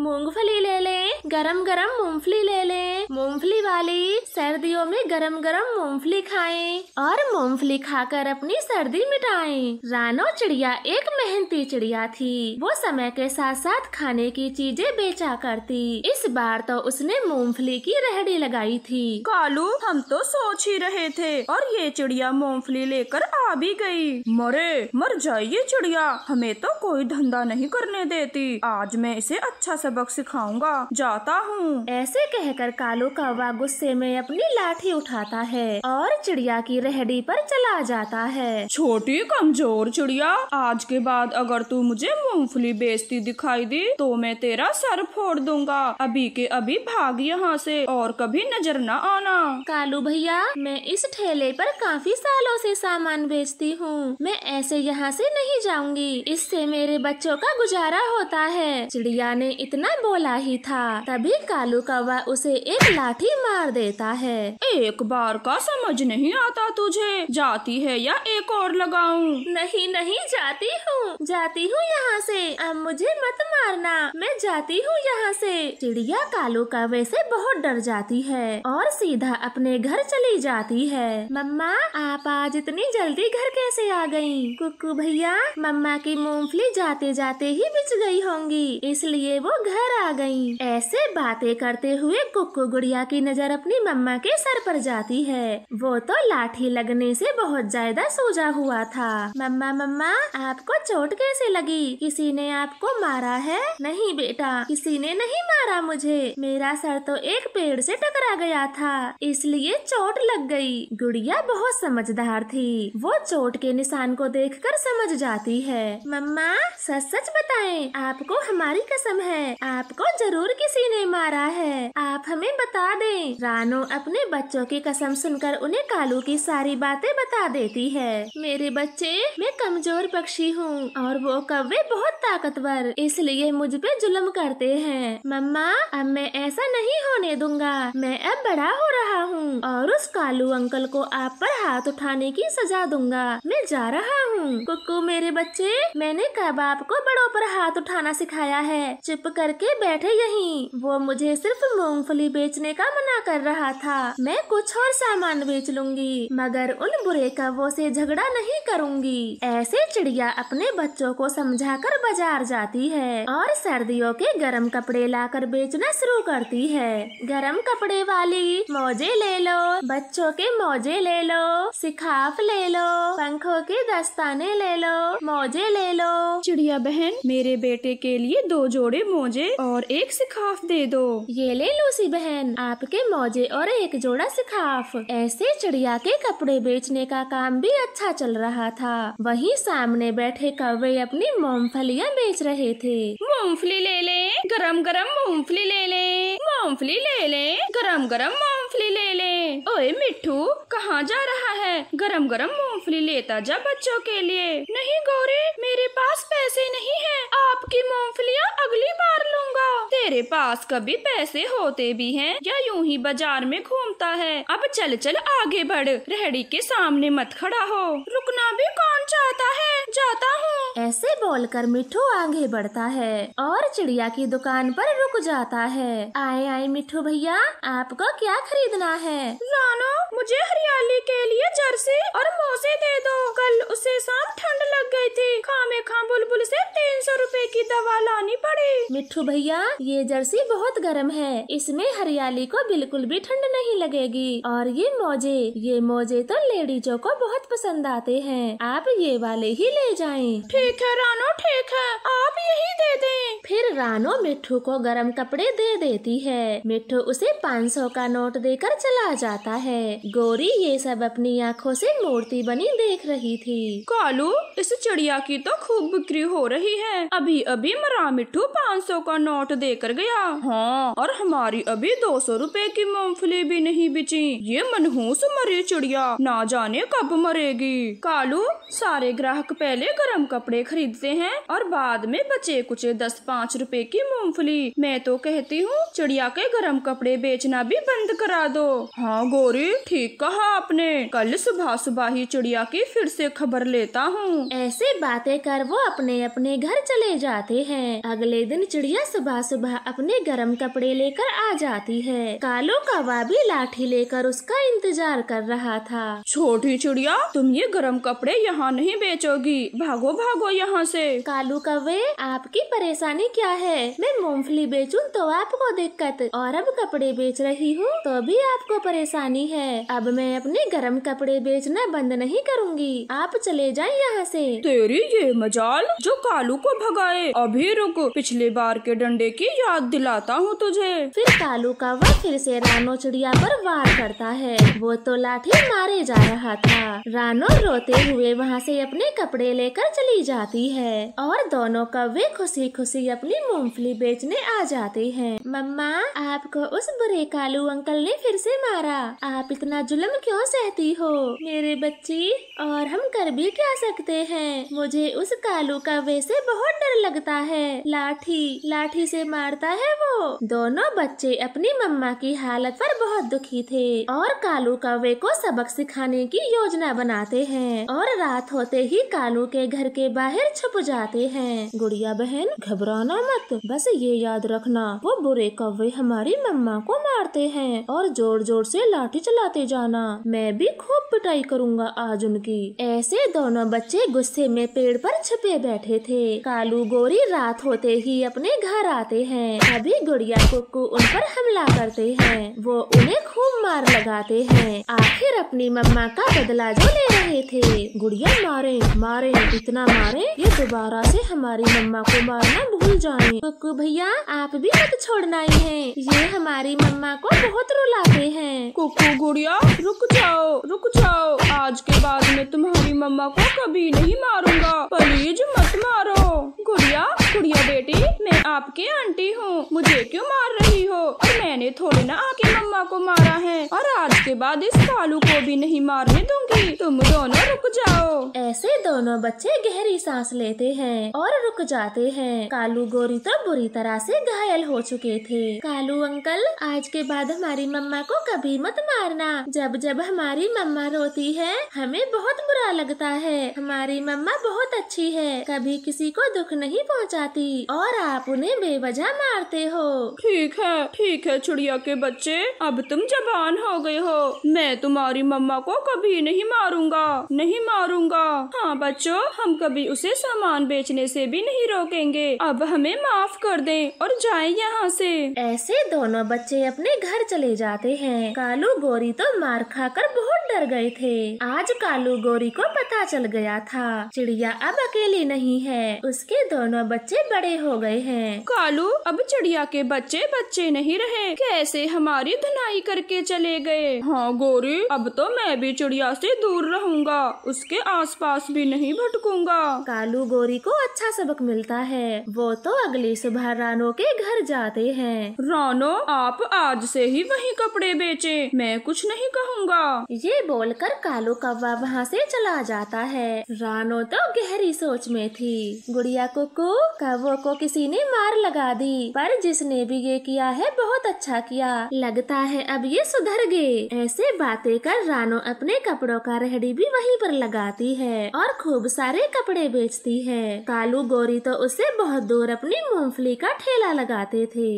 Muộn có phải ly lê lê गरम गरम मूंगफली ले लें मूंगफली वाली सर्दियों में गरम गरम मूंगफली खाएं और मूंगफली खाकर अपनी सर्दी मिटाएं रानो चिड़िया एक मेहनती चिड़िया थी वो समय के साथ साथ खाने की चीजें बेचा करती इस बार तो उसने मूंगफली की रेहड़ी लगाई थी कालू हम तो सोच ही रहे थे और ये चिड़िया मूंगफली लेकर आ भी गई मरे मर जाइए चिड़िया हमें तो कोई धंधा नहीं करने देती आज मैं इसे अच्छा सबक सिखाऊंगा जाता हूँ ऐसे कहकर कालू कौवा गुस्से में अपनी लाठी उठाता है और चिड़िया की रेहड़ी पर चला जाता है छोटी कमजोर चिड़िया आज के बाद अगर तू मुझे मूंगफली बेचती दिखाई दी तो मैं तेरा सर फोड़ दूंगा अभी के अभी भाग यहाँ से और कभी नजर न आना कालू भैया मैं इस ठेले पर काफी सालों से सामान बेचती हूँ मैं ऐसे यहाँ से नहीं जाऊंगी इससे मेरे बच्चों का गुजारा होता है चिड़िया ने इतना बोला ही था तभी कालू कौवा उसे एक लाठी मार देता है एक बार का समझ नहीं आता तुझे जाती है या एक और लगाऊं? नहीं नहीं जाती हूँ जाती हूँ यहाँ से अब मुझे मत मारना मैं जाती हूँ यहाँ से चिड़िया कालू कौवे से बहुत डर जाती है और सीधा अपने घर चली जाती है मम्मा आप आज इतनी जल्दी घर कैसे आ गयी कुकू भैया मम्मा की मूंगफली जाते जाते ही बिछ गई होंगी इसलिए वो घर आ गयी ऐसे ऐसे बातें करते हुए कुक्कू गुड़िया की नजर अपनी मम्मा के सर पर जाती है वो तो लाठी लगने से बहुत ज्यादा सूजा हुआ था मम्मा मम्मा आपको चोट कैसे लगी किसी ने आपको मारा है नहीं बेटा किसी ने नहीं मारा मुझे मेरा सर तो एक पेड़ से टकरा गया था इसलिए चोट लग गई गुड़िया बहुत समझदार थी वो चोट के निशान को देखकर समझ जाती है मम्मा सच सच बताएं आपको हमारी कसम है आपको जरूर किसी किसी ने मारा है आप हमें बता दें रानो अपने बच्चों की कसम सुनकर उन्हें कालू की सारी बातें बता देती है मेरे बच्चे मैं कमजोर पक्षी हूँ और वो कव्वे बहुत ताकतवर इसलिए मुझ पे जुलम करते हैं मम्मा अब मैं ऐसा नहीं होने दूंगा मैं अब बड़ा हो रहा हूँ और उस कालू अंकल को आप पर हाथ उठाने की सजा दूंगा मैं जा रहा हूँ कुकू मेरे बच्चे मैंने कब आपको बड़ों पर हाथ उठाना सिखाया है चुप करके बैठे यहीं वो मुझे सिर्फ मूंगफली बेचने का मना कर रहा था मैं कुछ और सामान बेच लूंगी मगर उन बुरे कवों से झगड़ा नहीं करूंगी ऐसे चिड़िया अपने बच्चों को समझाकर बाजार जाती है और सर्दियों के गर्म कपड़े लाकर बेचना शुरू करती है गर्म कपड़े वाली मोजे ले लो बच्चों के मोजे ले लो सिखाफ ले लो पंखों के दस्ताने ले लो मोजे ले लो चिड़िया बहन मेरे बेटे के लिए दो जोड़े मोजे और एक सिखाफ सिखाफ दे दो ये ले लूसी बहन आपके मौजे और एक जोड़ा सिखाफ ऐसे चिड़िया के कपड़े बेचने का काम भी अच्छा चल रहा था वहीं सामने बैठे कौवे अपनी मूंगफलियाँ बेच रहे थे मूंगफली ले ले गरम गरम मूंगफली ले ले मूंगफली ले ले गरम गरम मूंगफली ले ले ओए मिट्टू कहाँ जा रहा है गरम गरम मूंगफली लेता जा बच्चों के लिए नहीं गोरे मेरे पास पैसे नहीं है आपकी मूंगफलियाँ अगली बार लूंगा तेरे पास पास कभी पैसे होते भी हैं या यूं ही बाजार में घूमता है अब चल चल आगे बढ़ रेहड़ी के सामने मत खड़ा हो रुकना भी कौन चाहता है जाता हूँ ऐसे बोलकर मिठू आगे बढ़ता है और चिड़िया की दुकान पर रुक जाता है आए आए मिठू भैया आपको क्या खरीदना है रानो मुझे हरियाली के लिए जर्सी और मोसे दे दो कल उसे शाम ठंड लग गई थी खामे खाम बुलबुल से तीन सौ रूपए की दवा लानी पड़ी मिठू भैया ये जर्सी एसी बहुत गर्म है इसमें हरियाली को बिल्कुल भी ठंड नहीं लगेगी और ये मोजे ये मोजे तो लेडीजों को बहुत पसंद आते हैं आप ये वाले ही ले जाएं। ठीक है रानो ठीक है आप यही दे दें। फिर रानो मिठू को गर्म कपड़े दे देती है मिट्टू उसे 500 का नोट देकर चला जाता है गोरी ये सब अपनी आँखों से मूर्ति बनी देख रही थी कालू इस चिड़िया की तो खूब बिक्री हो रही है अभी अभी मरा मिट्टू सौ का नोट देकर गया हाँ और हमारी अभी दो सौ रूपए की मूंगफली भी नहीं बिची ये मनहूस मरी चिड़िया ना जाने कब मरेगी कालू सारे ग्राहक पहले गर्म कपड़े खरीदते हैं और बाद में बचे कुचे दस पाँच रूपए की मूंगफली मैं तो कहती हूँ चिड़िया के गर्म कपड़े बेचना भी बंद करा दो हाँ गोरी ठीक कहा आपने कल सुबह सुबह ही चिड़िया की फिर से खबर लेता हूँ ऐसे बातें कर वो अपने अपने घर चले जाते हैं अगले दिन चिड़िया सुबह सुबह अपने सामने गर्म कपड़े लेकर आ जाती है कालो कवा भी लाठी लेकर उसका इंतजार कर रहा था छोटी चिड़िया तुम ये गर्म कपड़े यहाँ नहीं बेचोगी भागो भागो यहाँ से कालू कवे आपकी परेशानी क्या है मैं मूंगफली बेचूं तो आपको दिक्कत और अब कपड़े बेच रही हूँ तो भी आपको परेशानी है अब मैं अपने गर्म कपड़े बेचना बंद नहीं करूँगी आप चले जाए यहाँ से तेरी ये मजाल जो कालू को भगाए अभी रुको पिछले बार के डंडे की याद दिलाता हूँ तुझे फिर कालू का वह फिर से रानो चिड़िया पर वार करता है वो तो लाठी मारे जा रहा था रानो रोते हुए वहाँ से अपने कपड़े लेकर चली जाती है और दोनों कौवे खुशी खुशी अपनी मूंगफली बेचने आ जाते हैं मम्मा आपको उस बुरे कालू अंकल ने फिर से मारा आप इतना जुल्म क्यों सहती हो मेरे बच्ची और हम कर भी क्या सकते हैं मुझे उस कालू का वैसे बहुत डर लगता है लाठी लाठी से मारता है वो दोनों बच्चे अपनी मम्मा की हालत पर बहुत दुखी थे और कालू कौवे को सबक सिखाने की योजना बनाते हैं और रात होते ही कालू के घर के बाहर छुप जाते हैं गुड़िया बहन घबराना मत बस ये याद रखना वो बुरे पूरे कौवे हमारी मम्मा को मारते हैं और जोर जोर से लाठी चलाते जाना मैं भी खूब पिटाई करूँगा आज उनकी ऐसे दोनों बच्चे गुस्से में पेड़ पर छिपे बैठे थे कालू गोरी रात होते ही अपने घर आते हैं अभी गुड़िया कुक्कू उन पर हमला करते हैं वो उन्हें खूब मार लगाते हैं आखिर अपनी मम्मा का बदला जो ले रहे थे गुड़िया मारे मारे इतना मारे ये दोबारा से हमारी मम्मा को मारना भूल जाए कुक्कू भैया आप भी मत छोड़ना बनाई है ये हमारी मम्मा को बहुत रुलाते हैं कुकू गुड़िया रुक जाओ रुक जाओ आज के बाद मैं तुम्हारी मम्मा को कभी नहीं मारूंगा प्लीज मत मारो गुड़िया गुड़िया बेटी मैं आपके आंटी हूँ मुझे क्यों मार रही हो और मैंने थोड़े ना आपकी मम्मा को मारा है और आज के बाद इस कालू को भी नहीं मारने दूंगी तुम दोनों रुक जाओ ऐसे दोनों बच्चे गहरी सांस लेते हैं और रुक जाते हैं कालू गोरी तो बुरी तरह से घायल हो चुके थे कालू अंकल आज के बाद हमारी मम्मा को कभी मत मारना जब जब हमारी मम्मा रोती है हमें बहुत बुरा लगता है हमारी मम्मा बहुत अच्छी है कभी किसी को दुख नहीं पहुँचा जाती और आप उन्हें बेवजह मारते हो ठीक है ठीक है चिड़िया के बच्चे अब तुम जवान हो गए हो मैं तुम्हारी मम्मा को कभी नहीं मारूंगा नहीं मारूंगा हाँ बच्चों हम कभी उसे सामान बेचने से भी नहीं रोकेंगे अब हमें माफ कर दें और जाएं यहाँ से ऐसे दोनों बच्चे अपने घर चले जाते हैं कालू गोरी तो मार खा कर बहुत डर गए थे आज कालू गोरी को पता चल गया था चिड़िया अब अकेली नहीं है उसके दोनों बच्चे बच्चे बड़े हो गए हैं कालू अब चिड़िया के बच्चे बच्चे नहीं रहे कैसे हमारी धुनाई करके चले गए हाँ गोरी अब तो मैं भी चिड़िया से दूर रहूँगा उसके आसपास भी नहीं भटकूंगा कालू गोरी को अच्छा सबक मिलता है वो तो अगली सुबह रानो के घर जाते हैं रानो आप आज से ही वही कपड़े बेचे मैं कुछ नहीं कहूँगा ये बोलकर कालू कौवा वहाँ से चला जाता है रानो तो गहरी सोच में थी गुड़िया कुकू कौवों को किसी ने मार लगा दी पर जिसने भी ये किया है बहुत अच्छा किया लगता है अब ये सुधर गए ऐसे बातें कर रानो अपने कपड़ों का रेहड़ी भी वहीं पर लगाती है और खूब सारे कपड़े बेचती है कालू गोरी तो उसे बहुत दूर अपनी मूंगफली का ठेला लगाते थे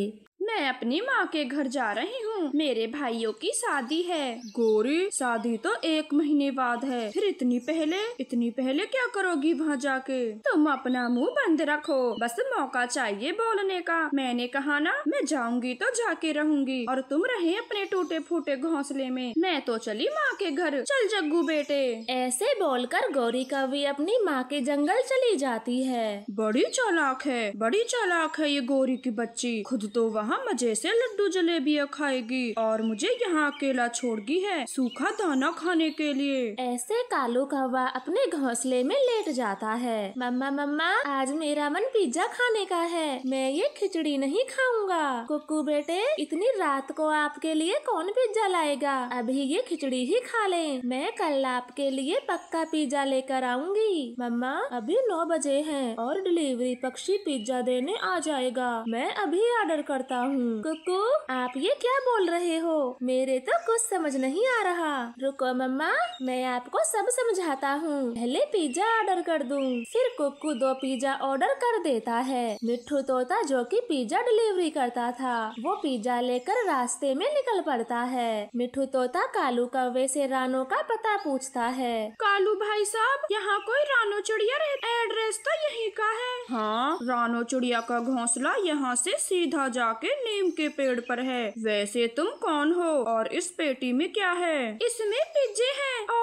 मैं अपनी माँ के घर जा रही हूँ मेरे भाइयों की शादी है गोरी शादी तो एक महीने बाद है फिर इतनी पहले इतनी पहले क्या करोगी वहाँ जाके तुम अपना मुँह बंद रखो बस मौका चाहिए बोलने का मैंने कहा ना मैं जाऊंगी तो जाके रहूंगी और तुम रहे अपने टूटे फूटे घोंसले में मैं तो चली माँ के घर चल जग्गू बेटे ऐसे बोलकर गौरी कवि अपनी माँ के जंगल चली जाती है बड़ी चालाक है बड़ी चालाक है ये गौरी की बच्ची खुद तो वहाँ मजे से लड्डू जलेबियाँ खाएगी और मुझे यहाँ अकेला छोड़गी है सूखा दाना खाने के लिए ऐसे कालू कौवा अपने घोंसले में लेट जाता है मम्मा मम्मा आज मेरा मन पिज्जा खाने का है मैं ये खिचड़ी नहीं खाऊंगा कुकू बेटे इतनी रात को आपके लिए कौन पिज्जा लाएगा अभी ये खिचड़ी ही खा ले मैं कल आपके लिए पक्का पिज्जा लेकर आऊंगी मम्मा अभी नौ बजे है और डिलीवरी पक्षी पिज्जा देने आ जाएगा मैं अभी ऑर्डर करता हूँ हूँ कुकू आप ये क्या बोल रहे हो मेरे तो कुछ समझ नहीं आ रहा रुको मम्मा मैं आपको सब समझाता हूँ पहले पिज्जा ऑर्डर कर दूँ फिर कुकू दो पिज्जा ऑर्डर कर देता है मिठू तोता जो कि पिज्जा डिलीवरी करता था वो पिज्जा लेकर रास्ते में निकल पड़ता है मिठू तोता कालू कौवे से रानो का पता पूछता है कालू भाई साहब यहाँ कोई रानो चिड़िया एड्रेस तो यही का है हाँ रानो चिड़िया का घोंसला यहाँ से सीधा जाके नीम के पेड़ पर है वैसे तुम कौन हो और इस पेटी में क्या है इसमें पिज्जे हैं और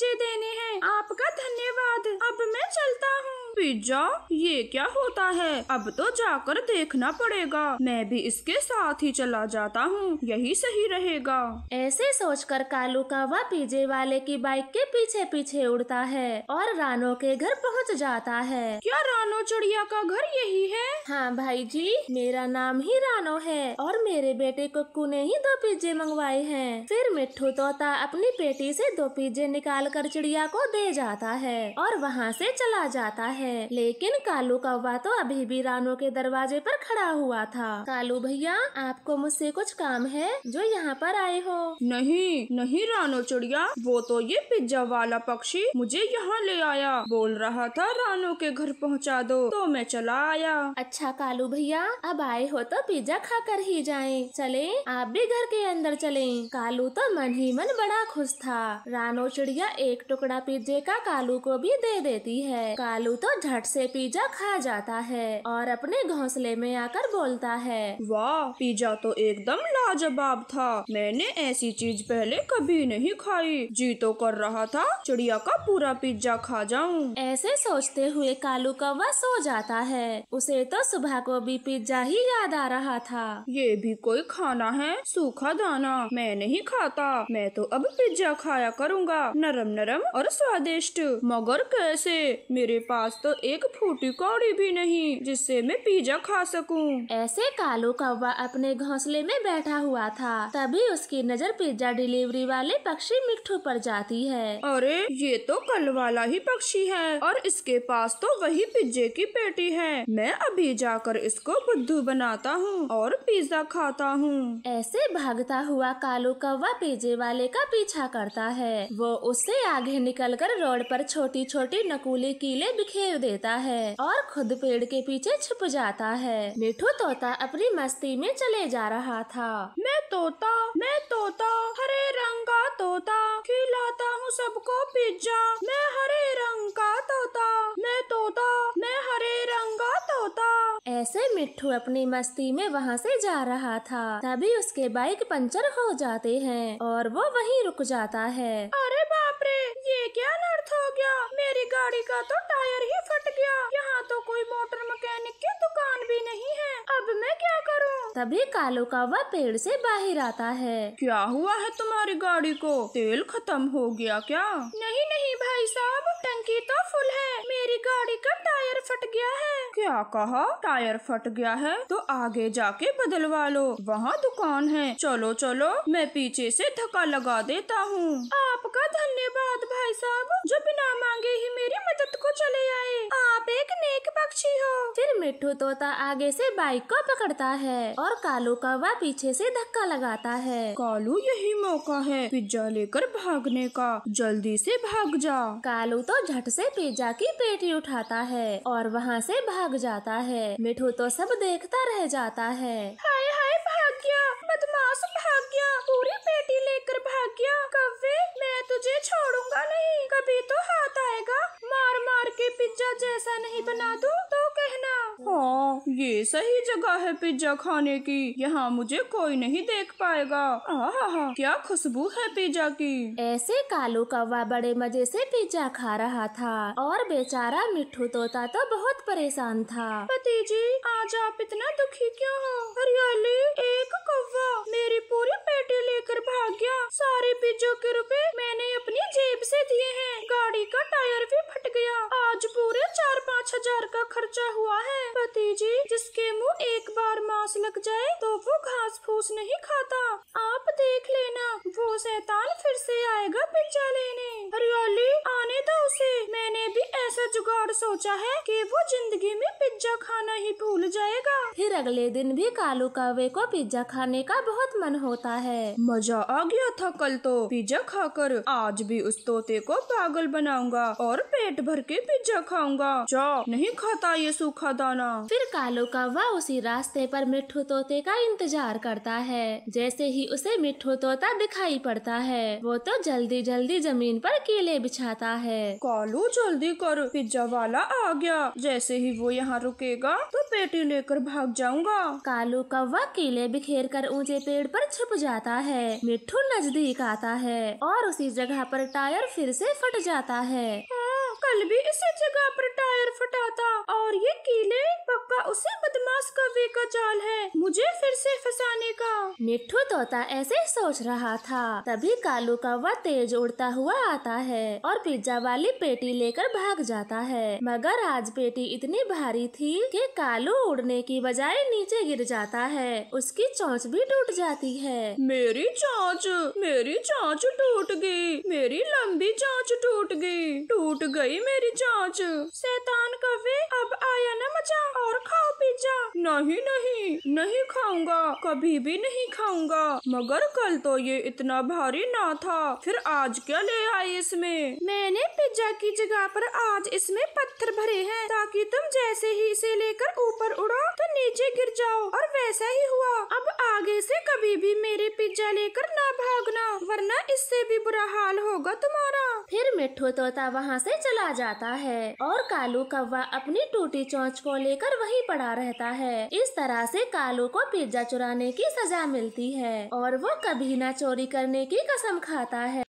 पिज्जे देने हैं आपका धन्यवाद अब मैं चलता हूँ पिज्जा ये क्या होता है अब तो जाकर देखना पड़ेगा मैं भी इसके साथ ही चला जाता हूँ यही सही रहेगा ऐसे सोचकर कालू का वह पिज्जे वाले की बाइक के पीछे पीछे उड़ता है और रानो के घर पहुँच जाता है क्या रानो चिड़िया का घर यही है हाँ भाई जी मेरा नाम ही रानो है और मेरे बेटे कुक्कू ने ही दो पिज्जे मंगवाए हैं फिर मिठ्ठू तोता अपनी पेटी से दो पिज्जे निकाल कर चिड़िया को दे जाता है और वहाँ से चला जाता है लेकिन कालू कौवा तो अभी भी रानो के दरवाजे पर खड़ा हुआ था कालू भैया आपको मुझसे कुछ काम है जो यहाँ पर आए हो नहीं नहीं रानो चिड़िया वो तो ये पिज्जा वाला पक्षी मुझे यहाँ ले आया बोल रहा था रानो के घर पहुँचा दो तो मैं चला आया अच्छा कालू भैया अब आए हो तो पिज्जा खा कर ही जाए चले आप भी घर के अंदर चले कालू तो मन ही मन बड़ा खुश था रानो चिड़िया एक टुकड़ा पिज्जे का कालू को भी दे देती है कालू तो झट से पिज्जा खा जाता है और अपने घोंसले में आकर बोलता है वाह पिज्जा तो एकदम लाजवाब था मैंने ऐसी चीज पहले कभी नहीं खाई जी तो कर रहा था चिड़िया का पूरा पिज्जा खा जाऊं। ऐसे सोचते हुए कालू कौवा सो जाता है उसे तो सुबह को भी पिज्जा ही याद आ रहा था ये भी कोई खाना है सूखा दाना मैं नहीं खाता मैं तो अब पिज्जा खाया करूँगा नरम नरम और स्वादिष्ट मगर कैसे मेरे पास तो एक फूटी कौड़ी भी नहीं जिससे मैं पिज्जा खा सकूं। ऐसे कालू कौवा अपने घोंसले में बैठा हुआ था तभी उसकी नज़र पिज्जा डिलीवरी वाले पक्षी मिट्ठू पर जाती है अरे ये तो कल वाला ही पक्षी है और इसके पास तो वही पिज्जे की पेटी है मैं अभी जाकर इसको बुद्धू बनाता हूँ और पिज्जा खाता हूँ ऐसे भागता हुआ कालू कौवा पिज्जे वाले का पीछा करता है वो उस से आगे निकलकर रोड पर छोटी छोटी नकुली कीले बिखेर देता है और खुद पेड़ के पीछे छुप जाता है मिठू तोता अपनी मस्ती में चले जा रहा था मैं तोता मैं तोता हरे रंग का तोता खिलाता हूँ सबको पिज्जा मैं हरे रंग का तोता मैं तोता मैं हरे रंग का तोता ऐसे मिठू अपनी मस्ती में वहाँ से जा रहा था तभी उसके बाइक पंचर हो जाते हैं और वो वहीं रुक जाता है अरे बाप अरे ये क्या अनर्थ हो गया मेरी गाड़ी का तो टायर ही फट गया यहाँ तो कोई मोटर मैकेनिक की दुकान भी नहीं है अब मैं क्या करूँ तभी कालो कावा पेड़ से बाहर आता है क्या हुआ है तुम्हारी गाड़ी को तेल खत्म हो गया क्या नहीं नहीं भाई साहब टंकी तो फुल है मेरी गाड़ी का टायर फट गया है क्या कहा टायर फट गया है तो आगे जाके बदलवा लो वहाँ दुकान है चलो चलो मैं पीछे से धक्का लगा देता हूँ आपका धन्यवाद भाई साहब जो बिना मांगे ही मेरी मदद को चले आए आप एक नेक पक्षी हो फिर मिठू तोता आगे से बाइक को पकड़ता है और कालू कौवा पीछे से धक्का लगाता है कालू यही मौका है पिज्जा लेकर भागने का जल्दी से भाग जा कालू तो झट से पिज्जा की पेटी उठाता है और वहाँ से भाग भाग जाता है मिठू तो सब देखता रह जाता है हाय हाय भाग गया बदमाश भाग गया पूरी पेटी लेकर भाग गया मैं तुझे छोड़ूंगा नहीं कभी तो हाथ पिज्जा जैसा नहीं बना दो तो कहना हाँ ये सही जगह है पिज्जा खाने की यहाँ मुझे कोई नहीं देख पाएगा आहा क्या खुशबू है पिज्जा की ऐसे कालू कौवा बड़े मजे से पिज्जा खा रहा था और बेचारा मिठू तोता तो बहुत परेशान था पति जी आज आप इतना दुखी क्यों हो हरियाली एक कौवा मेरी पूरी पेटी लेकर भाग गया सारे पिज्जो के रुपए मैंने अपनी जेब से दिए हैं गाड़ी का टायर भी फट गया आज पूरे चार पाँच हजार का खर्चा हुआ है जी जिसके मुंह एक बार मांस लग जाए तो वो घास फूस नहीं खाता आप देख लेना वो शैतान फिर से आएगा पिज्जा लेने हरियाली आने दो उसे मैंने भी ऐसा जुगाड़ सोचा है कि वो जिंदगी में पिज्जा खाना ही भूल जाएगा फिर अगले दिन भी कालू कावे को पिज्जा खाने का बहुत मन होता है मजा आ गया था कल तो पिज्जा खाकर आज भी उस तोते को पागल बनाऊंगा और पेट भर के पिज्जा खाऊंगा जा नहीं खाता ये सूखा दाना फिर कालो कौवा उसी रास्ते पर मिठ्ठू तोते का इंतजार करता है जैसे ही उसे मिठ्ठू तोता दिखाई पड़ता है वो तो जल्दी जल्दी जमीन पर केले बिछाता है कालू जल्दी करो पिज्जा वाला आ गया जैसे ही वो यहाँ रुकेगा तो पेटी लेकर भाग जाऊंगा कालू कौवा केले बिखेर कर ऊंचे पेड़ पर छुप जाता है मिठ्ठू नजदीक आता है और उसी जगह पर टायर फिर से फट जाता है कल भी इसी जगह पर टायर फटा था और ये कीले पक्का उसी बदमाश कवे का जाल है मुझे फिर से फंसाने का मिठू तोता ऐसे सोच रहा था तभी कालू कौवा तेज उड़ता हुआ आता है और पिज्जा वाली पेटी लेकर भाग जाता है मगर आज पेटी इतनी भारी थी कि कालू उड़ने की बजाय नीचे गिर जाता है उसकी चोंच भी टूट जाती है मेरी चोंच मेरी चोंच टूट गई मेरी लंबी चोंच टूट गई टूट गई गई मेरी जांच शैतान कवे अब आया न मजा और खाओ पिज्जा नहीं नहीं नहीं खाऊंगा कभी भी नहीं खाऊंगा मगर कल तो ये इतना भारी ना था फिर आज क्या ले आई इसमें मैंने पिज्जा की जगह पर आज इसमें पत्थर भरे हैं ताकि तुम जैसे ही इसे लेकर ऊपर उड़ो तो नीचे गिर जाओ और वैसा ही हुआ अब आगे से कभी भी मेरे पिज्जा लेकर ना भागना वरना इससे भी बुरा हाल होगा तुम्हारा फिर मिठू तोता वहाँ से चला चला जाता है और कालू कौवा अपनी टूटी चोंच को लेकर वहीं पड़ा रहता है इस तरह से कालू को पिज्जा चुराने की सजा मिलती है और वो कभी ना चोरी करने की कसम खाता है